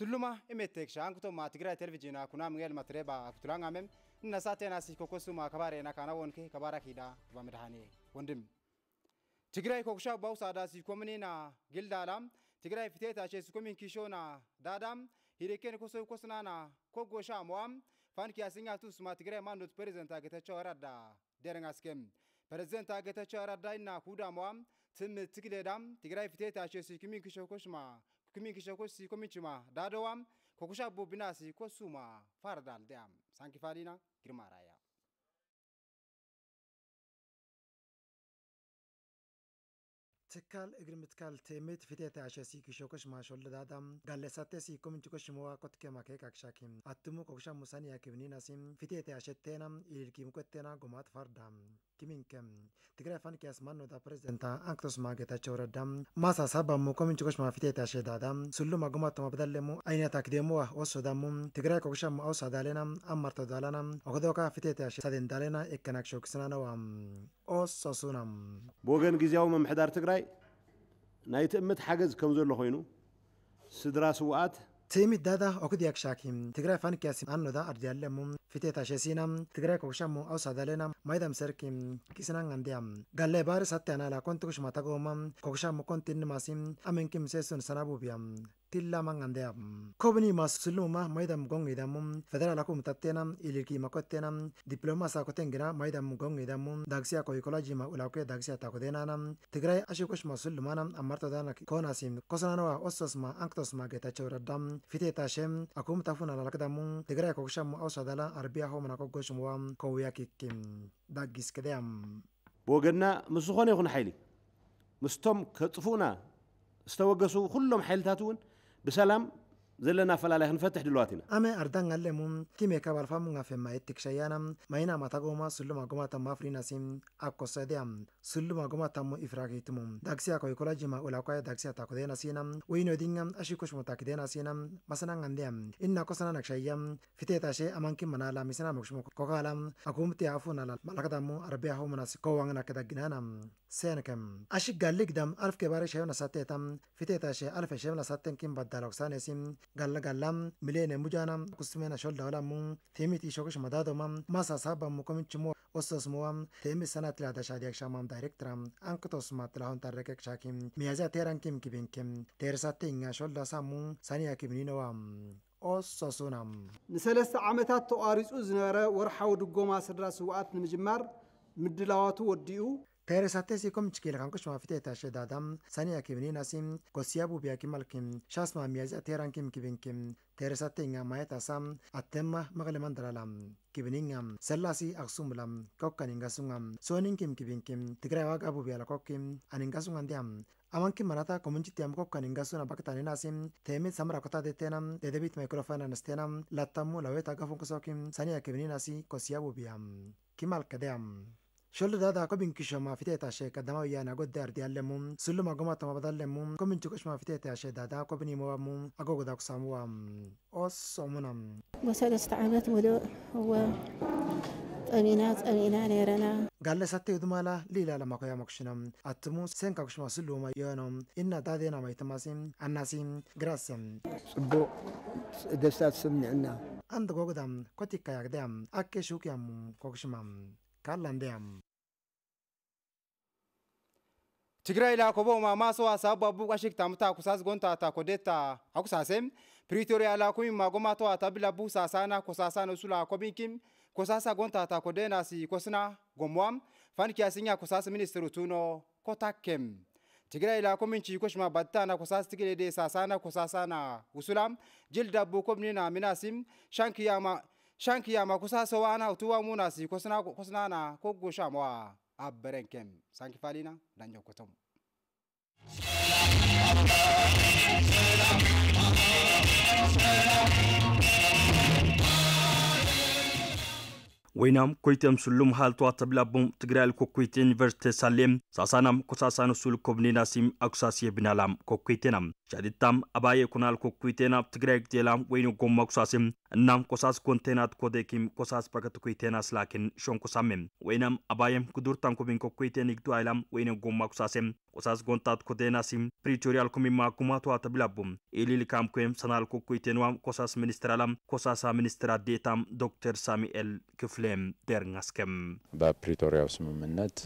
suluma emetek shaankuto ma tigra television akuna mngel matreba akutulanga mem na sate na siko kosuma kabare na kana wonke kabara kida bamdhani wondim tigra ko kusha bau sada si mini na gildalam tigra fiteta che si min kisho na dadam hireken koso kosna na kogo sha muam fan kiya singa tu suma tigra mandu dot president chora da skem president agete chora da na kuda muam tim dam tigra fiteta che si min kisho koshma kimigisha kosi komichima dadowam kokusha bobinasi kosuma faradal deam sankifalina kirmaraya تكال اگر متكال تيمت في تيتا عشا سي كشوكش ما شول دادام غالي ساتي سي كومن تكوش موا قد كما كي كاكشا كيم اتمو كوكشا موساني اكبني ناسيم في تيتا عشا تينا إلير كيم كوت تينا غمات فاردام كيمين كم تقرأ فان كياس مانو دا پريزنتا انكتوس ما جيتا چورا دام ماسا سابا مو كومن ما في تيتا عشا دادام سلو ما غمات ما بدل مو اينا تاك دي موا آه، وصو دامو تقرأ ما اوصا دالينا ام مرتو دالانا وغدوكا في تيتا عشا سادين دالينا اكناك شوكسنا نوام او سوسونام بوغن جيزيو ممحدار تقرأ ናይቲ እምት ሓገዝ ከም ዘሎ ኮይኑ ስድራ ስውኣት ትሚዳዳ ኦክድያክ ሻኪም ትግራይ ፋንኪያሲ ኣኖዳ ኣድያለሙ ፊቴታ ሸሲና ትግራይ ኮክሻሙ ኣውሳዳለና ማይዳም ሰርኪ ኪስናን ኣንድያ ጋላይ ባር ሳትያናላ ኮንቲ ኩሽማታጎማ ኮክሻሙ ኮንቲ ንማሲ ኣመንኪም ሴሱን ሰናቡብያ tilla mang ande am kobni mas sulu maidam gong idam federal akum tatenam iliki makottenam diploma sa ko tengena maidam gong idam dagsia ko ecology ma ulake dagsia ta ko denanam tigray ashikush ma sulu amarta dana kona sim kosnano wa ossos ma anktos ma geta chora dam fite shem akum tafuna la lakdam tigray ko sham ausadala arbia ho mana ko goshum wam ko yakikim dagis kedam وقلنا مسخون يكون حيلي مستم كطفونا استوقسوا كلهم حيلتاتون بسلام ዘለና ኣፈላለዩ ክንፈትሕ ድልዋት ኢና ኣመ ኣርዳን ኣለሙ ኪሜ ካባልፋሙን ኣፌማ የትክሸያና ማይና ማታጎማ ስሉማ ጎማ ተማ ፍሪናሲ ኣኮሰድያ ስሉማ ጎማ ታሞ ኢፍራኬይትሙ ዳግሲያ ኮይኮላ ጅማ ኡላኳያ ዳግሲያ ታኩዴና ሲና ወይኖዲኛ ኣሺኮሽ ሞታኪዴና ሲና ማሰናንጋንድያ ኢና ኮሰና ናክሸያ ፊቴታሸ ኣማንኪ መናላ ሚስና መክሽሞ ኮካላ ኣኩምቲ ኣፉናላ ማላከታሙ ኣርቢያሆ ምናሲ ኮዋንግና ከዳግናና سينكم أشي قال لك دم ألف كبار شيونا ساتيتم في تيتا شي ألف شيونا ساتين كم بدالوك سانيسيم galla gallam milene mujanam kusmena shol dawlamu temiti shogish madadomam masa saba mukomin chimo osos muam temi sanatla da shadi akshamam direktoram ankotos matla hon tarrek chakim miyaza teran kim kibin kim tersatte inga shol dasamu sani akim ninowam ኦሶሱናም ንሰለስተ ዓመታት ተቋሪፁ ዝነበረ ወርሓዊ ድጎማ ስድራ ስውኣት ንምጅማር ምድላዋቱ ወዲኡ Perisatesi kom chikil kan kushwa fite tashe dadam saniya kimini nasim kosiyabu biya kimal kim shasma miyazi ateran kim kibin kim terisate nga maya tasam atemma magaliman daralam kibini ngam sellasi aksumlam kokkan ingasungam sonin kim kibin kim tigray wag abu biya lakok kim aningasungam diam amanki manata komunchi tiam suna, ingasuna bakatani nasim temit samra kota detenam dedebit microphone anastenam latamu laweta gafun kusokim saniya kibini nasi kosiyabu biyam kimal kadeam sholludada kobinkisho mafitetashe kadamawyana godardialemum sulluma gomatamobadalemum kominchukosh mafitetashe dada kobinimowamum agogodakusamuwam osomunam gosoda istacaamat mudo huwa أمينات أمينا نيرنا قال لي ستي ودمالا ليلا لما كويا مكشنم أتمو سنكا كشما سلوما يونم إن دادينا ما يتماسيم الناسيم غراسم سبو دستات سمني عنا عندك وقدام كوتيكا يقدام أكي شوكيام كوكشمام kallandeyam tigraila kobo ma maso asa babu kashik tamta kusas gonta ta kodeta akusasem pretoria la kumi magoma to atabila bu sasana kosasana sula kobinkim kosasa gonta ta kodena si kosna gomwam fanki asinya kosas ministru tuno kotakem tigray la kominci koshma battana kosas tigile de sasana kosasana usulam jil jilda bu komnina minasim shankiyama ya makusa sowana utuwa munasi kosna kosna na kogusha mwa aberenkem sankifalina falina Selam, selam, selam, selam, ወይናም ኮይቴም ሱሉም ሃልቶ ተብላቦም ትግራይ ኮኮይቴ ዩኒቨርስቲ ሳሌም ሳሳናም ኮሳሳኑ ሱል ኮብኔናሲም አኩሳስ የብናላም ኮኮይቴናም ሻዲታም አባዬ ኩናል ኮኩይቴናብ ትግራይ ግዜላም ወይኑ ጎማ ኩሳስም እናም ኮሳስ ኮንቴናት ኮዴኪም ኮሳስ በከት ኩይቴና ስላኪን ሾንኩሳሜም ወይናም አባየም ጉዱርታን ኮቢን ኮኩይቴን ይግዱ አይላም ወይኑ ጎማ ኩሳሴም ኮሳስ ጎንታት ኮቴናሲም ፕሪቶሪያል ኮሚማ ኩማቷ ተብላቡም ኢሊል ካምኩዌም ሰናል ኮኩይቴንዋም ኮሳስ ሚኒስትር አላም ኮሳሳ ሚኒስትር አዴታም ዶክተር ሳሙኤል ክፍል ፍሌም ደርንጋስከም በፕሪቶሪያው ስምምነት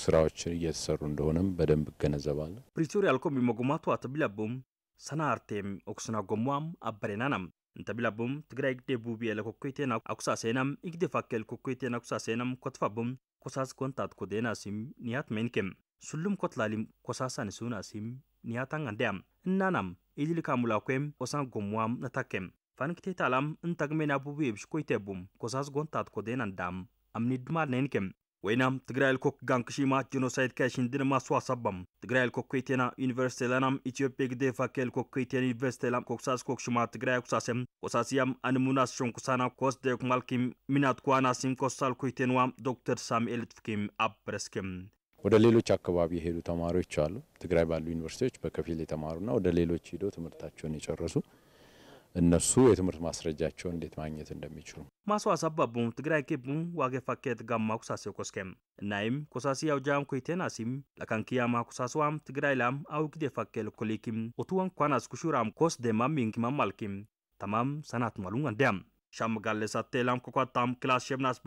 ስራዎችን እየተሰሩ እንደሆነም በደንብ እገነዘባለሁ። ፕሪቶሪያል ኮሚ ሞጉማቱ አተቢላቦም ሰና አርቴም ኦክስና ጎሟም አበሬናናም እንተቢላቦም ትግራይ ግዴ ቡቢ ለኮኮቴና አኩሳሴናም እግዴ ፋኬል ኮኮቴና አኩሳሴናም ኮትፋቡም ኮሳስ ኮንታት ኮዴናሲም ኒያት ሜንኬም ሱሉም ኮትላሊም ኮሳሳን ሱናሲም ኒያታን አንዲያም እናናም ኢድልካ ሙላኮም ኦሳን ጎሟም ነታኬም fankitee talam intagmen abubi ebshkoitebum kosas gontat kodenandam amnidmalnenkem ወይናም ትግራይል ኮክ ጋንክሺማ ጄኖሳይድ ከሽን ድንማ ስዋሳባም ትግራይል ኮክ ኮይቴና ዩኒቨርሲቲ ላናም ኢትዮጵያ ግዴ ፋኬል ኮክ ኮይቴን ዩኒቨርሲቲ ላም ኮክሳስ ኮክሽማ ትግራይ ኩሳሰም ኮሳሲያም አንሙናስ ሾንኩሳና ኮስ ደክ ማልኪም ሚናት ኳናሲም ኮሳል ኮይቴንዋ ዶክተር ሳሙኤል ትፍኪም አበረስክም ወደ ሌሎች አካባቢ የሄዱ ተማሪዎች አሉ። ትግራይ ባሉ ዩኒቨርሲቲዎች በከፊል የተማሩና ወደ ሌሎች ሂዶ ትምህርታቸውን የጨረሱ እነሱ የትምህርት ማስረጃቸውን እንዴት ማግኘት እንደሚችሉ ማሶ አሳባቡ ትግራይ ኬቡ ፋኬት ጋማ ኩሳሴ ኮስኬም እናይም ኮሳሲ ያውጃም ኮይቴን አሲም ለካንኪያማ ኩሳሰዋም ትግራይ ላም አውግዴ ፋኬል ኮሊኪም ኦቱዋን ኳናስ ኩሹራም ኮስ ደማም ይንኪማም አልኪም ተማም ሰናት ማሉን አንዲያም shammagallee ክላስ kokkaataam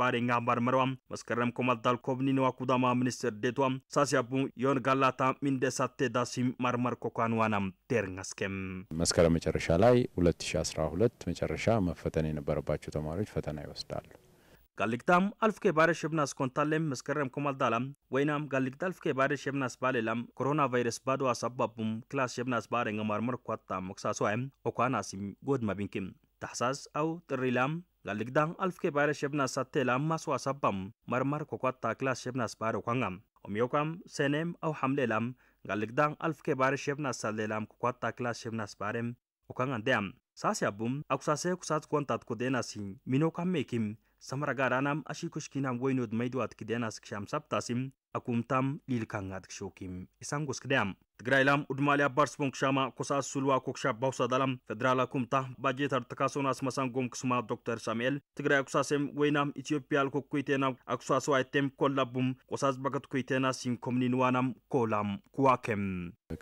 ባሬንጋ baadheenyaa መስከረም maskarram ኮብኒ kobniniwa kudama minister deetwam ሳሲያቡ ዮን ጋላታ ሚንደሳቴ ዳሲም ማርማር ኮኳን ዋናም ደርንስኬም መስከረም መጨረሻ ላይ 2012 መጨረሻ መፈተን የነበረባቸው ተማሪዎች ፈተና ይወስዳሉ። ጋሊግዳም አልፍኬ ባረ ሸብናስ ኮንታለም መስከረም ኮማልዳላም ወይናም ጋሊግዳ አልፍኬ ባረ ሸብናስ ባሌላም ኮሮና ቫይረስ ባዶ አሳባቡም ክላስ ሸብናስ ባረንገ ማርመር ኳታ ሞክሳሶ አይም ኦኳናሲም ጎድማ ቢንኪም ታሕሳስ ኣው ጥሪላም ላልግዳን ኣልፍ ኬባረ ሸብናስ ሳቴላም ማስዋ ሳባም መርማር ኮኳታ ክላስ ሸብናስ ባረ ኳንጋም ኦምዮካም ሴኔም ኣው ሓምሌላም ጋልግዳን ኣልፍ ኬባረ ሸብናስ ሳሌላም ኮኳታ ክላስ ሸብናስ ባሬም ኦካንጋን ደያም ሳሲያቡም አኩሳሴ ኩሳት ኮንታት ኮዴናሲ ሚኖካሜኪም ሰመራ ጋራናም አሺ ኩሽኪናም ወይኖድ መይድዋት ክዴናስ ክሻም ሳብታሲም akumtam lilkangatik shokim isan goskidayam tiግራይላም ኡድማሊ አባርስ ቦንክሻማ ኮሳስ ሱልዋ ኮክሻ ባውሳዳላም ፌደራል አኩምታ ባጀት አርተካሶን አስመሳን ጎምክስማ ዶክተር ሳሙኤል ትግራይ አኩሳሴም ወይናም ኢትዮጵያል ኮኩይቴናም አኩሳሰዋይቴም ኮላቡም ቆሳስ በከት ሲንኮምኒንዋናም ኮላም ኩዋኬም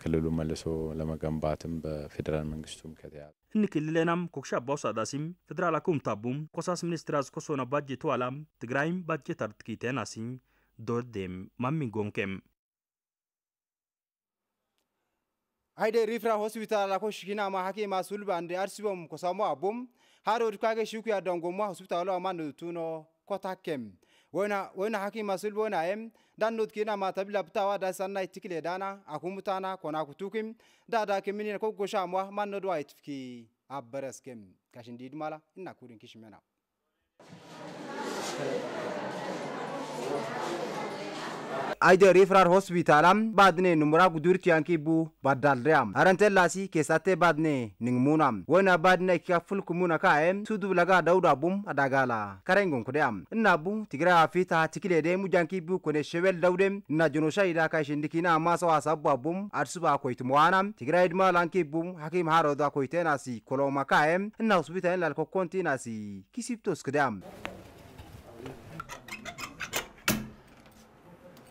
ክልሉ መልሶ ለመገንባትም በፌዴራል መንግስቱም ከተያ እኒ ክልሌናም ኮክሻ አባውሳዳሲም ፌደራል አኩምታቡም ኮሳስ ሚኒስትር አዝኮሶና ባጀቱ አላም ትግራይም ባጀት አርትኪቴናሲ dor dem mammi gonkem hayde rifra hospital ako shikina ma hake ma sulba ande arsibom ko samo abum haro kage shiku ya dongo ma hospital o manu tuno kota kem wona wona hake ma sulba wona em dan not kina ma tabila btawa da sanna itikle dana akumutana kona kutukim da da kemini ko gosha mo manu do itfiki abberes kem kashin mala inna kurin kishmena Ayidaa Reefiraal Hospitaala baadnee numuraa gudurti yankii buu baddaalream. Harantellaasi keessatti baadnee ningmuuna. Wayna baadnee kika fulkumuuna kaa'e suudub lagaa dawudaa bum adagaala. Kareen gonkudeam. Inna bu Tigiraa fi taha tikileedee mujankii buu kone shewel dawude na jonosha idaa ka ishindikiina ammaa sawaa sabbu abum adsuba koytumu waanam. Tigiraa idmaa lankii buu hakiim haaroodaa koyteenaasi kolooma kaa'e inna hospitaalin lalkokkoontiinaasi kisibtoos kideam.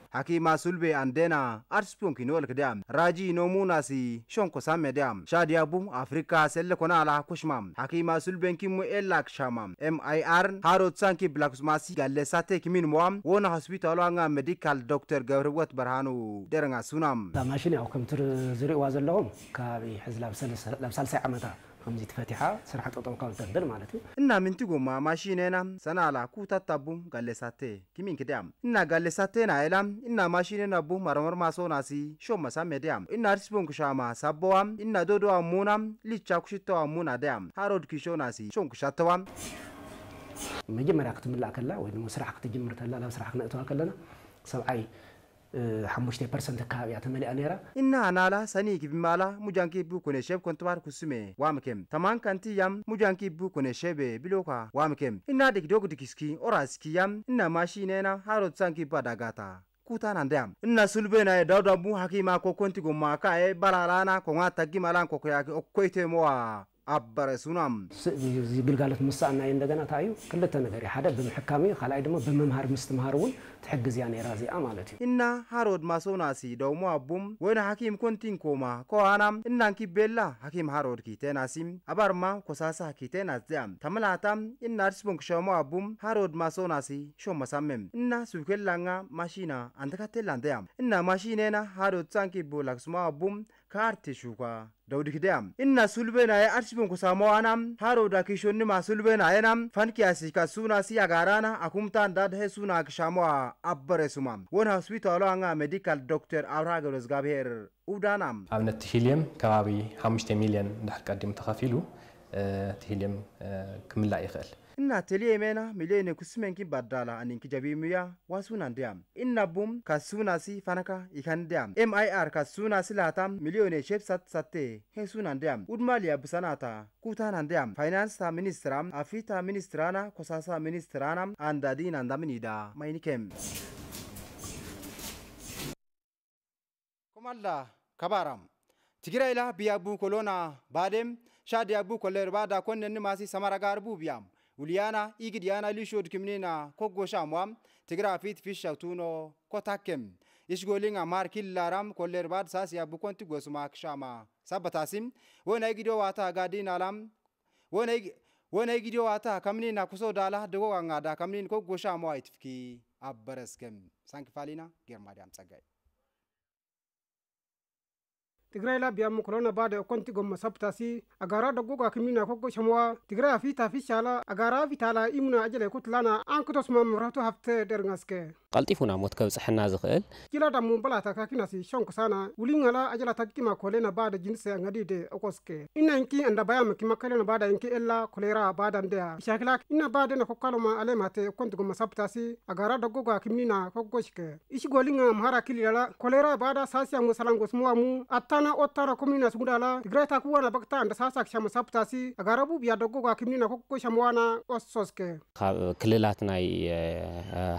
hakima sulbe andena arspun kinol kdam raji no munasi shonko samme dam shadiabu afrika selle kona ala kushmam hakima sulben kimu elak shamam mir harot sanki blaksmasi galle sate kimin moam wona hospital anga medical doctor ገብርወት barhanu deranga sunam ማሽን ያው ከምትር ዝሪእዋ ዘለኹም ከባቢ ሕዚ salsa ሳልሳይ ዓመታ ከምዚ ትፈቲሓ ስራሕ ጠጠው ካብ ተብል ማለት እዩ እና ምንቲ ጎማ ማሽኔና ሰናላ ኩታታቡ ጋሌሳቴ ኪሚን ክዲያ እና ጋሌሳቴና ኤላ እና ማሽኔና ቡ ማረመር ማሶናሲ ሾመሳ ሜዲያ እና ርስቦን ቦንኩሻማ ሳቦዋ እና ዶዶዋ ሙና ልቻ ኩሽተዋ ሙና ዲያ ሃሮድ ኪሾናሲ ሾንኩሻተዋ መጀመርያ ክትምላእ ከላ ወይ ስራሕ ክትጅምር ከላ ናብ ስራሕ ክነእተዋ ከለና ሰብዓይ حمشت پرسنت که آبیات ملی آنیرا. این نه نالا سنی کی بیمالا مچان کی بو کنه شب کنتوار کسیمی وام کم. تمام کنتی hakima kwa konti kwa maka e balalana kwa ngata ኣበረሱና ግልጋሎት ምሳእና እዩ እንደገና እንታይ ክልተ ነገር እዩ ሓደ ብምሕካም እዩ ካልኣይ ድማ ብምምሃር ምስትምሃር እውን ትሕግዝ እያ ነይራ እዚኣ ማለት እዩ እና ሃሮድ ማሶናሲ ደውሞ ኣቡም ወነ ሓኪም ኮንቲንኮማ ከዋናም እናንኪ ሓኪም ሃሮድ ኪቴናሲም ኣባርማ ኮሳሳ ኪቴናስ ዚያ ተመላታ እናድስቦን ክሸሞ ኣቡም ሃሮድ ማሶናሲ ሾመሳሜም እና ሱኬላnga mashina antakatte landea inna mashinena harodsaan kibbo laksuma abbum kaarte shuka dawdi kideam inna sulbena ya archibin kusamo anam haro da kishonni ma sulbena yanam fanki asika suna si agarana akumtan dad he suna kishamo a abbare sumam won hospital anga medical doctor awra ገብረ እግዚአብሔር ኡዳናም አብነት ሂልየም ከባቢ 5 ሚሊዮን እንዳል ቀድም ተኸፊሉ ትሂልም ክምላእ ይኽእል እና ቴልየ ሜና ሚሌነ ኩስመንኪ ባዳላ አኒንኪ ጀቢሙያ ዋሱናን ዲያም ኢናቡም ካሱናሲ ፈነካ ይከን ዲያም ኤምአይአር ካሱናሲ ላታም ሚሊዮኔ ሼፕ ሳት ሳቴ ሄሱናን ዲያም ኡድማሊያ ብሰናታ ኩታናን ዲያም ፋይናንስታ ሚኒስትራም አፍሪታ ሚኒስትራና ኮሳሳ ሚኒስትራናም አንዳዲን አንዳምኒዳ ማይኒኬም ኮማላ ከባራም Tigiray la biya bu kolona badem shad ya bu koler bada konne ni masi samara garbu biam Uliana igid yana lishod kimnina koggo shamwam tigira fit fisha tuno kotakem. Ishgolinga mar killaram koler bad sas ya bu konti gosuma kshama. Sabatasim wona igido wata gadin alam wona wona igido wata kamnina kuso dala dogo ngada kamnin koggo shamwa itfki abbereskem. Sankifalina girmadam tsagay. tigray la biyamu kolona bade okonti gomma sabtasi agara doggo ga kimina kokko shamowa tigray afita fishala agara vitala imuna ajele kutlana ankutos mam roto hafte derngaske ቀልጢፉና ሞት ከብፅሐና ዝኽእል ጅላዳ ሙንበላ ተካኪናሲ ሸንኩሳና ውሊŋala ajala takkima kolena bada jinse ŋadiide okoske ina nki anda bayama kimakalena bada nki ella kolera badandeya ishakilak ina badena kokkaloma alemate kontugoma sabtasi agara doggogo akimnina koggoshke ishi goliŋa mhara kililala kolera bada sasiyaŋo salaŋgosmuwamu attana ottana kominas ŋudala tigreta kuwana bakta anda sasak shama sabtasi agara bubiya doggogo akimnina koggoshamuwana ossoske ካብ ክልላት ናይ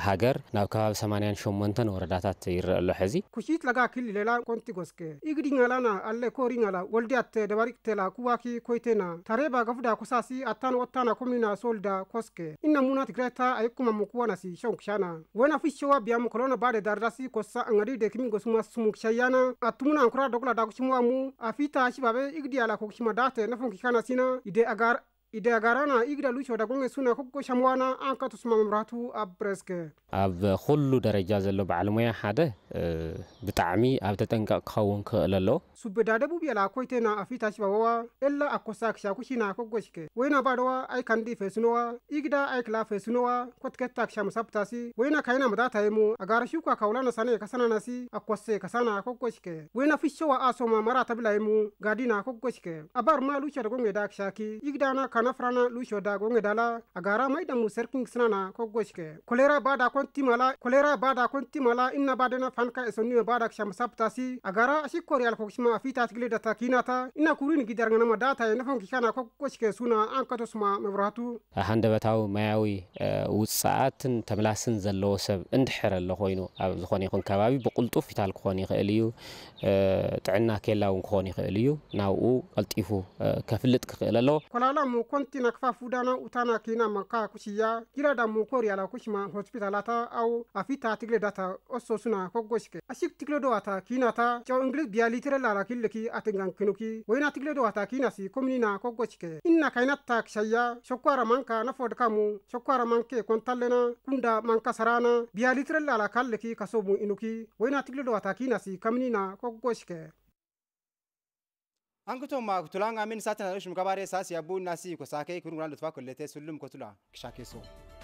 ሃገር ናብ ከባቢ 88 ወረዳታት ይረአ ኣሎ ሕዚ ኩሽት ለጋ ክል ሌላ ቆንቲ ጎስኬ ኢግዲኛላና አለ ኮሪኛላ ወልዲያት ደባሪቅቴላ ኩዋኪ ኮይቴና ታሬባ ገፍዳ ኩሳሲ ኣታን ወታና ኮሚና ሶልዳ ኮስከ እና ሙና ትግራይታ ኣይኩማሙ ኩዋናሲ ሸንኩሻና ወና ፊሸዋ ብያሙ ኮሎና ባደ ዳርዳሲ ኮሳ አንገዲ ደክሚ ስሙ ስሙክሻያና ኣቱሙና ኣንኩራ ዶኩላ ዳኩሽሙ አሙ አፊታ አሺባቤ ኢግዲያላ ኮኩሽማ ዳቴ ነፎንኪካና ሲና ይደ አጋር ኢዳጋራና ኢግዳሉ ሸዳጎን ሱና ኮጎ ሸምዋና አንካቱ ስማ መምራቱ ኣብ አብ ኣብ ኩሉ ደረጃ ዘሎ በዓል ሙያ ሓደ ብጣዕሚ ኣብ ተጠንቀቅ ክኸውን ክእል ክኽእል ኣለዎ ሱበዳደቡ ብላ ኮይቴና ኣፊታ ሽባወዋ እላ ኣኮሳ ክሻኩሺና ኮጎሽከ ወይና ባደዋ ኣይ ካንዲ ፈስኖዋ ኢግዳ ኣይ ክላ ፈስኖዋ ኮትከታ ክሻ መሳብታሲ ወይና ካይና መዳታይሙ ኣጋረሹኳ ካውላ ሳነ ከሰናናሲ ኣኮሴ ከሳና ኮጎሽከ ወይና ፊሸዋ ኣሶማ መራ ተብላይሙ ጋዲና ኮጎሽከ ኣባርማ ማሉ ሸደጎን ዳ ክሻኪ ኢግዳና kana frana lucio dago ngedala agara mai damu serking snana kogoshke kolera bada konti mala kolera bada konti mala inna bada na fanka esonni bada ksham si agara ashikori al kokshma afita tikle data kinata inna kurin gidar ngana data na yenefon kikana kogoshke suna ankatusma መብራቱ ሃንደበታዊ ማያዊ ውፅኣትን ተምላስን ዘለዎ ሰብ እንድሕር ኣሎ ኮይኑ ኣብ ዝኾነ ይኹን ከባቢ ብቁልጡፍ ፊታል ክኾን ይኽእል እዩ ጥዕና ኬላ እውን ክኾን ይኽእል እዩ ናብኡ ቀልጢፉ ከፍልጥ ክኽእል ኣለዎ ኮላላ ሞ kontina kfa fudana utana kina maka manka kuchiya girada mukori ala kushima hospitalata au afita tigle data osso suna koggoshke ashik tigle do ata kinata chaw inglis bialitere lara killeki atengan kinuki woina tigle do ata kinasi komnina koggoshke inna kainata kshaya shokwara manka na nafod kamu shokwara manke kontallena kunda manka sarana bialitere lara kalleki kasobu inuki woina tigle do ata kinasi kamnina koggoshke Ankutumaa tulaan aamin isaatiin haadhooshuun kabaaree isaas yaabbuun naasii kosaakee kun guraandutufaa kolleetee sulluum kotulaa kishaakkeessoo.